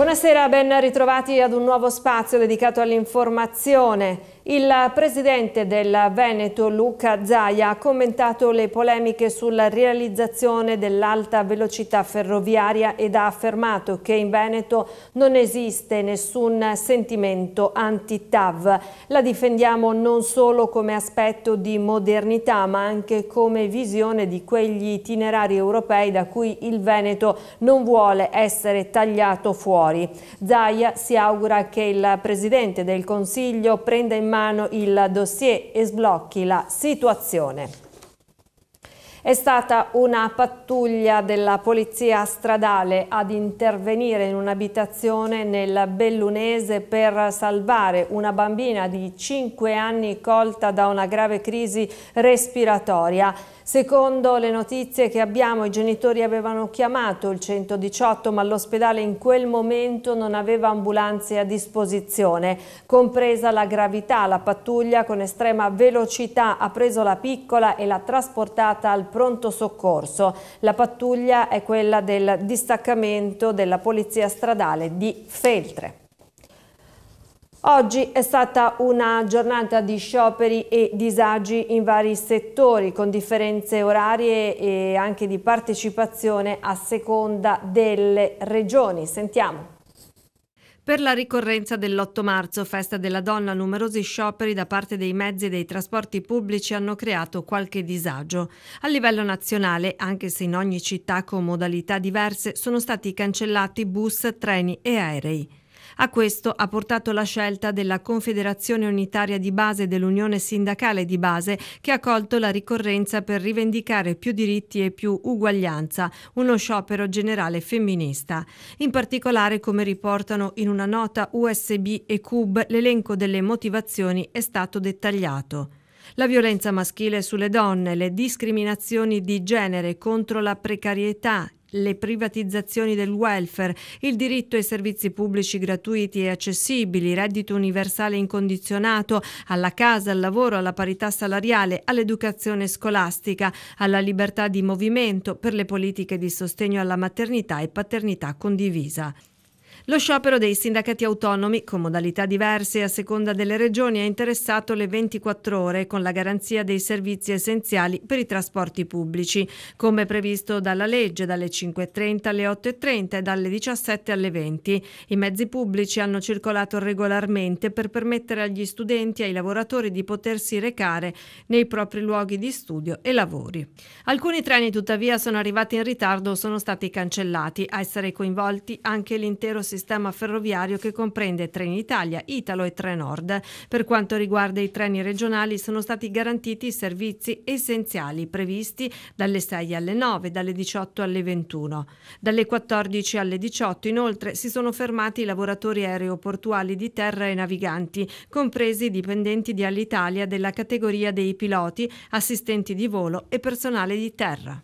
Buonasera, ben ritrovati ad un nuovo spazio dedicato all'informazione. Il presidente del Veneto Luca Zaia ha commentato le polemiche sulla realizzazione dell'alta velocità ferroviaria ed ha affermato che in Veneto non esiste nessun sentimento anti-TAV. La difendiamo non solo come aspetto di modernità ma anche come visione di quegli itinerari europei da cui il Veneto non vuole essere tagliato fuori. Zaia si augura che il presidente del Consiglio prenda in mano mano il dossier e sblocchi la situazione. È stata una pattuglia della polizia stradale ad intervenire in un'abitazione nel Bellunese per salvare una bambina di 5 anni colta da una grave crisi respiratoria. Secondo le notizie che abbiamo, i genitori avevano chiamato il 118 ma l'ospedale in quel momento non aveva ambulanze a disposizione. Compresa la gravità, la pattuglia con estrema velocità ha preso la piccola e l'ha trasportata al pronto soccorso. La pattuglia è quella del distaccamento della polizia stradale di Feltre. Oggi è stata una giornata di scioperi e disagi in vari settori, con differenze orarie e anche di partecipazione a seconda delle regioni. Sentiamo. Per la ricorrenza dell'8 marzo, festa della donna, numerosi scioperi da parte dei mezzi e dei trasporti pubblici hanno creato qualche disagio. A livello nazionale, anche se in ogni città con modalità diverse, sono stati cancellati bus, treni e aerei. A questo ha portato la scelta della Confederazione Unitaria di Base dell'Unione Sindacale di Base che ha colto la ricorrenza per rivendicare più diritti e più uguaglianza, uno sciopero generale femminista. In particolare, come riportano in una nota USB e CUB, l'elenco delle motivazioni è stato dettagliato la violenza maschile sulle donne, le discriminazioni di genere contro la precarietà, le privatizzazioni del welfare, il diritto ai servizi pubblici gratuiti e accessibili, reddito universale incondizionato, alla casa, al lavoro, alla parità salariale, all'educazione scolastica, alla libertà di movimento, per le politiche di sostegno alla maternità e paternità condivisa. Lo sciopero dei sindacati autonomi, con modalità diverse a seconda delle regioni, ha interessato le 24 ore con la garanzia dei servizi essenziali per i trasporti pubblici, come previsto dalla legge dalle 5.30 alle 8.30 e dalle 17 alle 20. I mezzi pubblici hanno circolato regolarmente per permettere agli studenti e ai lavoratori di potersi recare nei propri luoghi di studio e lavori. Alcuni treni tuttavia sono arrivati in ritardo o sono stati cancellati, a essere coinvolti anche l'intero sistema sistema ferroviario che comprende Trenitalia, Italo e Trenord. Per quanto riguarda i treni regionali sono stati garantiti i servizi essenziali previsti dalle 6 alle 9, dalle 18 alle 21. Dalle 14 alle 18 inoltre si sono fermati i lavoratori aeroportuali di terra e naviganti, compresi i dipendenti di Alitalia della categoria dei piloti, assistenti di volo e personale di terra.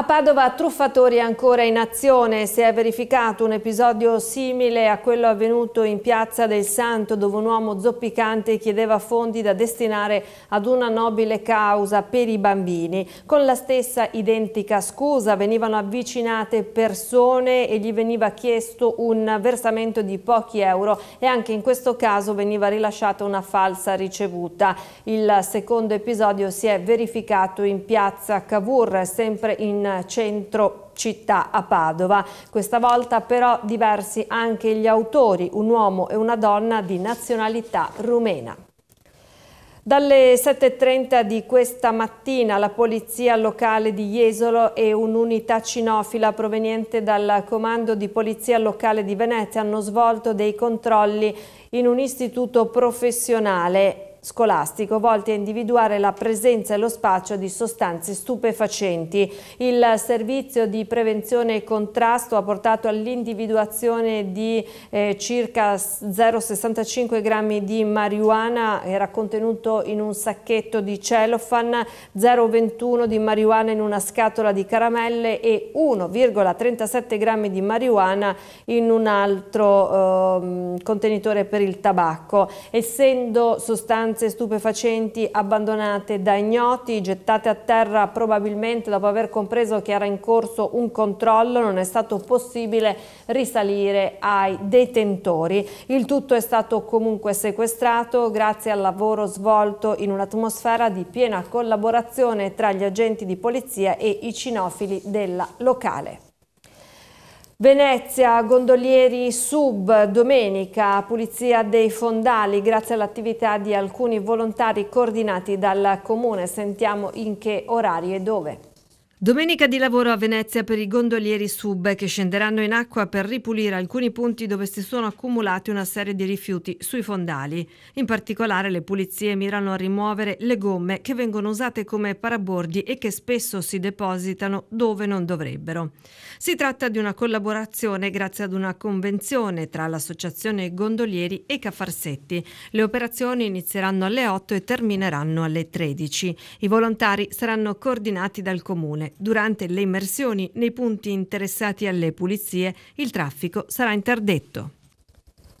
A Padova truffatori ancora in azione, si è verificato un episodio simile a quello avvenuto in piazza del Santo dove un uomo zoppicante chiedeva fondi da destinare ad una nobile causa per i bambini. Con la stessa identica scusa venivano avvicinate persone e gli veniva chiesto un versamento di pochi euro e anche in questo caso veniva rilasciata una falsa ricevuta. Il secondo episodio si è verificato in piazza Cavour, sempre in centro città a Padova. Questa volta però diversi anche gli autori, un uomo e una donna di nazionalità rumena. Dalle 7.30 di questa mattina la polizia locale di Jesolo e un'unità cinofila proveniente dal comando di polizia locale di Venezia hanno svolto dei controlli in un istituto professionale scolastico volti a individuare la presenza e lo spaccio di sostanze stupefacenti. Il servizio di prevenzione e contrasto ha portato all'individuazione di eh, circa 0,65 grammi di marijuana, era contenuto in un sacchetto di cellophane, 0,21 di marijuana in una scatola di caramelle e 1,37 grammi di marijuana in un altro eh, contenitore per il tabacco. Essendo sostanze sostanze stupefacenti abbandonate da ignoti, gettate a terra probabilmente dopo aver compreso che era in corso un controllo, non è stato possibile risalire ai detentori. Il tutto è stato comunque sequestrato grazie al lavoro svolto in un'atmosfera di piena collaborazione tra gli agenti di polizia e i cinofili della locale. Venezia, gondolieri sub, domenica, pulizia dei fondali grazie all'attività di alcuni volontari coordinati dal comune. Sentiamo in che orari e dove. Domenica di lavoro a Venezia per i gondolieri sub che scenderanno in acqua per ripulire alcuni punti dove si sono accumulati una serie di rifiuti sui fondali. In particolare le pulizie mirano a rimuovere le gomme che vengono usate come parabordi e che spesso si depositano dove non dovrebbero. Si tratta di una collaborazione grazie ad una convenzione tra l'associazione gondolieri e Cafarsetti. Le operazioni inizieranno alle 8 e termineranno alle 13. I volontari saranno coordinati dal comune durante le immersioni nei punti interessati alle pulizie il traffico sarà interdetto.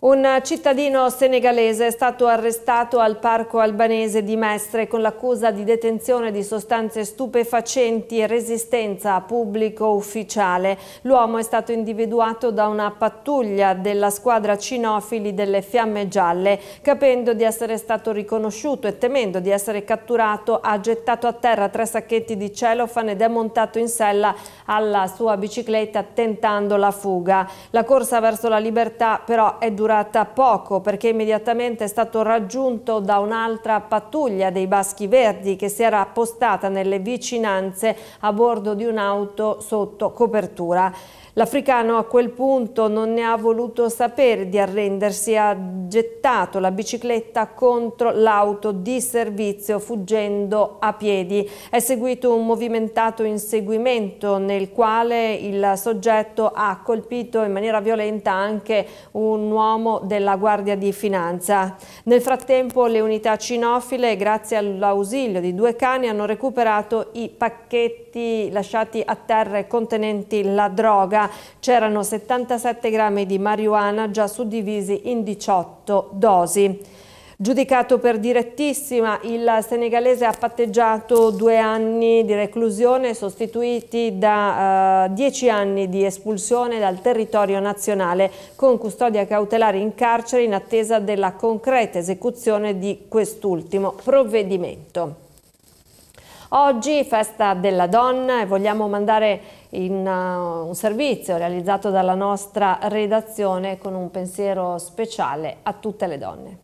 Un cittadino senegalese è stato arrestato al parco albanese di Mestre con l'accusa di detenzione di sostanze stupefacenti e resistenza a pubblico ufficiale. L'uomo è stato individuato da una pattuglia della squadra cinofili delle Fiamme Gialle. Capendo di essere stato riconosciuto e temendo di essere catturato, ha gettato a terra tre sacchetti di celofan ed è montato in sella alla sua bicicletta tentando la fuga. La corsa verso la libertà però è durata durata poco perché immediatamente è stato raggiunto da un'altra pattuglia dei Baschi Verdi che si era appostata nelle vicinanze a bordo di un'auto sotto copertura. L'africano a quel punto non ne ha voluto sapere di arrendersi, ha gettato la bicicletta contro l'auto di servizio fuggendo a piedi. È seguito un movimentato inseguimento nel quale il soggetto ha colpito in maniera violenta anche un uomo della Guardia di Finanza. Nel frattempo le unità cinofile, grazie all'ausilio di due cani, hanno recuperato i pacchetti vestiti lasciati a terra contenenti la droga. C'erano 77 grammi di marijuana già suddivisi in 18 dosi. Giudicato per direttissima, il senegalese ha patteggiato due anni di reclusione sostituiti da eh, dieci anni di espulsione dal territorio nazionale con custodia cautelare in carcere in attesa della concreta esecuzione di quest'ultimo provvedimento. Oggi festa della donna e vogliamo mandare in eh, un servizio realizzato dalla nostra redazione con un pensiero speciale a tutte le donne.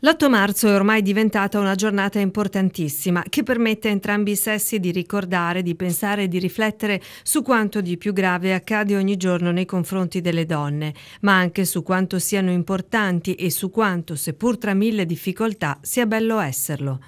L'8 marzo è ormai diventata una giornata importantissima che permette a entrambi i sessi di ricordare, di pensare e di riflettere su quanto di più grave accade ogni giorno nei confronti delle donne, ma anche su quanto siano importanti e su quanto, seppur tra mille difficoltà, sia bello esserlo.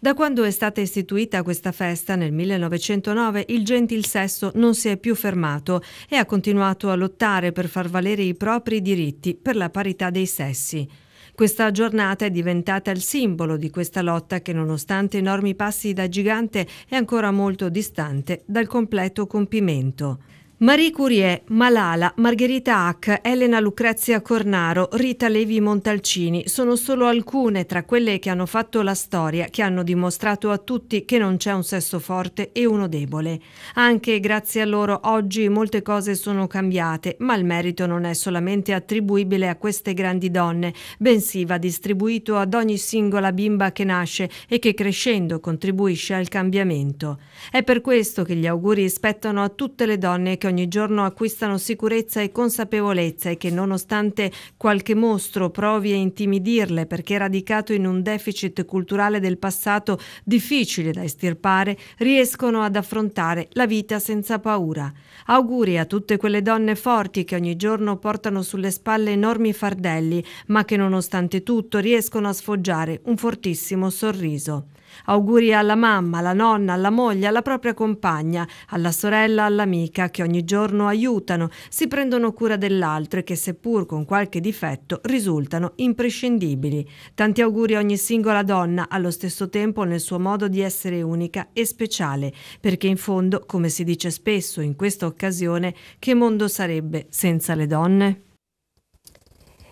Da quando è stata istituita questa festa nel 1909 il gentil sesso non si è più fermato e ha continuato a lottare per far valere i propri diritti per la parità dei sessi. Questa giornata è diventata il simbolo di questa lotta che nonostante enormi passi da gigante è ancora molto distante dal completo compimento. Marie Curie, Malala, Margherita Hack, Elena Lucrezia Cornaro, Rita Levi Montalcini sono solo alcune tra quelle che hanno fatto la storia, che hanno dimostrato a tutti che non c'è un sesso forte e uno debole. Anche grazie a loro oggi molte cose sono cambiate, ma il merito non è solamente attribuibile a queste grandi donne, bensì va distribuito ad ogni singola bimba che nasce e che crescendo contribuisce al cambiamento. È per questo che gli auguri spettano a tutte le donne che ogni ogni giorno acquistano sicurezza e consapevolezza e che nonostante qualche mostro provi a intimidirle perché radicato in un deficit culturale del passato difficile da estirpare, riescono ad affrontare la vita senza paura. Auguri a tutte quelle donne forti che ogni giorno portano sulle spalle enormi fardelli, ma che nonostante tutto riescono a sfoggiare un fortissimo sorriso. Auguri alla mamma, alla nonna, alla moglie, alla propria compagna, alla sorella, all'amica che ogni giorno aiutano, si prendono cura dell'altro e che seppur con qualche difetto risultano imprescindibili. Tanti auguri a ogni singola donna, allo stesso tempo nel suo modo di essere unica e speciale, perché in fondo, come si dice spesso in questa occasione, che mondo sarebbe senza le donne?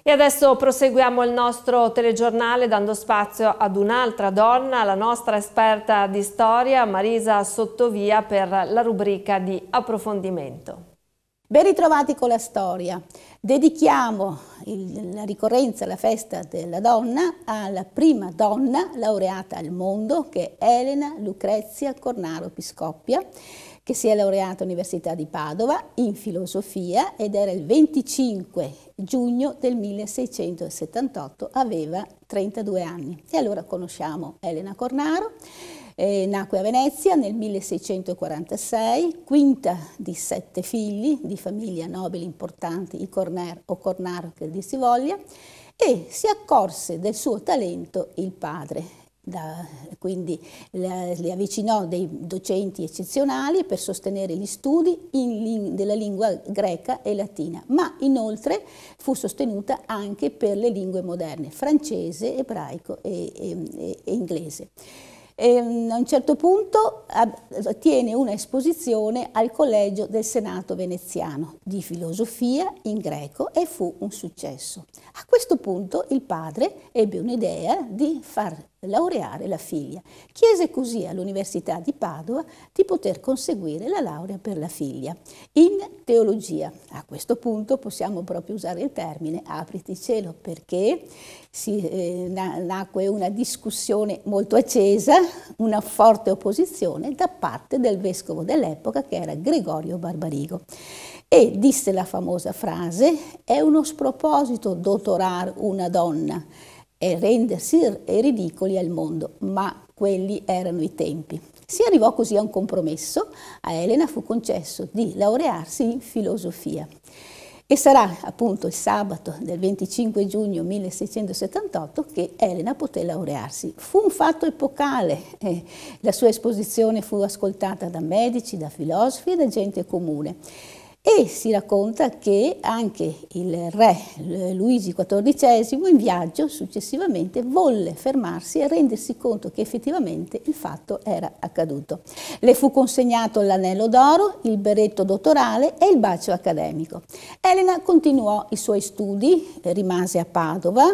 E adesso proseguiamo il nostro telegiornale dando spazio ad un'altra donna, la nostra esperta di storia Marisa Sottovia per la rubrica di approfondimento. Ben ritrovati con la storia. Dedichiamo il, la ricorrenza alla festa della donna alla prima donna laureata al mondo che è Elena Lucrezia Cornaro Piscoppia che si è laureato all'Università di Padova in filosofia ed era il 25 giugno del 1678, aveva 32 anni. E allora conosciamo Elena Cornaro, eh, nacque a Venezia nel 1646, quinta di sette figli di famiglia nobili importanti, i Corner o Cornaro che dir si voglia, e si accorse del suo talento il padre, da, quindi le, avvicinò dei docenti eccezionali per sostenere gli studi in, della lingua greca e latina, ma inoltre fu sostenuta anche per le lingue moderne, francese, ebraico e, e, e inglese. E, ehm, a un certo punto tiene un'esposizione al Collegio del Senato veneziano di filosofia in greco e fu un successo. A questo punto il padre ebbe un'idea di far laureare la figlia. Chiese così all'Università di Padova di poter conseguire la laurea per la figlia in teologia. A questo punto possiamo proprio usare il termine apriti cielo perché si, eh, nacque una discussione molto accesa, una forte opposizione da parte del vescovo dell'epoca che era Gregorio Barbarigo e disse la famosa frase è uno sproposito dottorare una donna e rendersi ridicoli al mondo, ma quelli erano i tempi. Si arrivò così a un compromesso, a Elena fu concesso di laurearsi in filosofia e sarà appunto il sabato del 25 giugno 1678 che Elena poté laurearsi. Fu un fatto epocale, eh, la sua esposizione fu ascoltata da medici, da filosofi e da gente comune e si racconta che anche il re Luigi XIV in viaggio successivamente volle fermarsi e rendersi conto che effettivamente il fatto era accaduto. Le fu consegnato l'anello d'oro, il berretto dottorale e il bacio accademico. Elena continuò i suoi studi, rimase a Padova,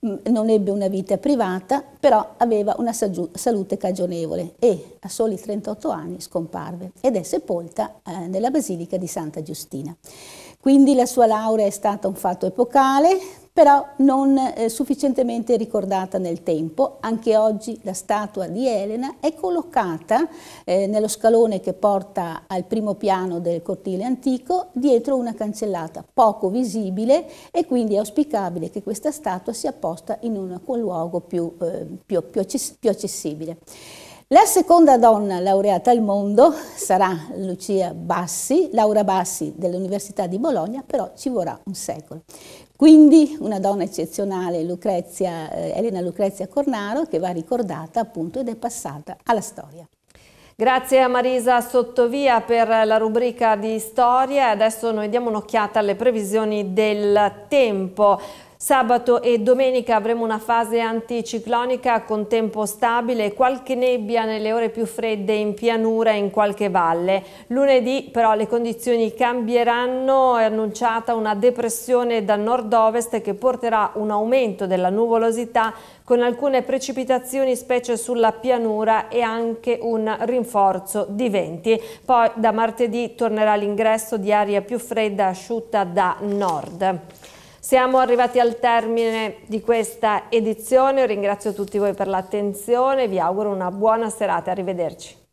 non ebbe una vita privata, però aveva una salute cagionevole e a soli 38 anni scomparve ed è sepolta eh, nella Basilica di Santa Giustina. Quindi la sua laurea è stata un fatto epocale, però non eh, sufficientemente ricordata nel tempo. Anche oggi la statua di Elena è collocata eh, nello scalone che porta al primo piano del cortile antico dietro una cancellata poco visibile e quindi è auspicabile che questa statua sia posta in un luogo più, eh, più, più, access più accessibile. La seconda donna laureata al mondo sarà Lucia Bassi, Laura Bassi dell'Università di Bologna, però ci vorrà un secolo. Quindi una donna eccezionale, Lucrezia, eh, Elena Lucrezia Cornaro, che va ricordata appunto ed è passata alla storia. Grazie a Marisa Sottovia per la rubrica di storia. Adesso noi diamo un'occhiata alle previsioni del tempo. Sabato e domenica avremo una fase anticiclonica con tempo stabile e qualche nebbia nelle ore più fredde in pianura e in qualche valle. Lunedì però le condizioni cambieranno, è annunciata una depressione da nord-ovest che porterà un aumento della nuvolosità con alcune precipitazioni specie sulla pianura e anche un rinforzo di venti. Poi da martedì tornerà l'ingresso di aria più fredda asciutta da nord. Siamo arrivati al termine di questa edizione, ringrazio tutti voi per l'attenzione, vi auguro una buona serata, arrivederci.